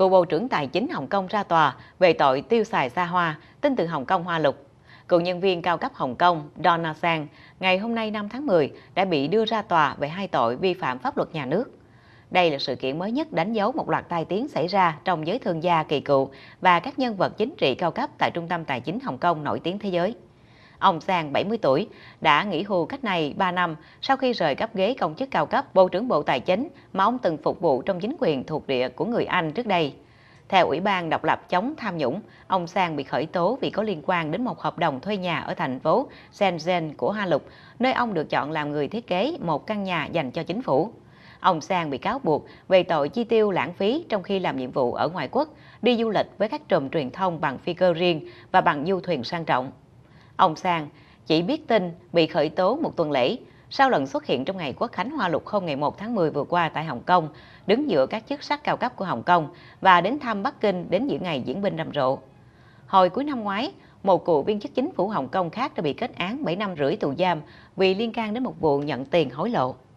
cựu Bộ trưởng Tài chính Hồng Kông ra tòa về tội tiêu xài xa hoa, tin từ Hồng Kông Hoa Lục. Cựu nhân viên cao cấp Hồng Kông Donna Sang ngày hôm nay 5 tháng 10 đã bị đưa ra tòa về hai tội vi phạm pháp luật nhà nước. Đây là sự kiện mới nhất đánh dấu một loạt tai tiếng xảy ra trong giới thương gia kỳ cựu và các nhân vật chính trị cao cấp tại Trung tâm Tài chính Hồng Kông nổi tiếng thế giới. Ông Sang 70 tuổi đã nghỉ hưu cách này 3 năm sau khi rời cấp ghế công chức cao cấp Bộ trưởng Bộ Tài chính mà ông từng phục vụ trong chính quyền thuộc địa của người Anh trước đây. Theo Ủy ban độc lập chống tham nhũng, ông Sang bị khởi tố vì có liên quan đến một hợp đồng thuê nhà ở thành phố Shenzhen của Hà Lục, nơi ông được chọn làm người thiết kế một căn nhà dành cho chính phủ. Ông Sang bị cáo buộc về tội chi tiêu lãng phí trong khi làm nhiệm vụ ở ngoại quốc, đi du lịch với các trùm truyền thông bằng phi cơ riêng và bằng du thuyền sang trọng. Ông Sang chỉ biết tin bị khởi tố một tuần lễ sau lần xuất hiện trong ngày Quốc khánh Hoa Lục không ngày 1 tháng 10 vừa qua tại Hồng Kông, đứng giữa các chức sắc cao cấp của Hồng Kông và đến thăm Bắc Kinh đến giữa ngày diễn binh rầm rộ. Hồi cuối năm ngoái, một cựu viên chức chính phủ Hồng Kông khác đã bị kết án 7 năm rưỡi tù giam vì liên can đến một vụ nhận tiền hối lộ.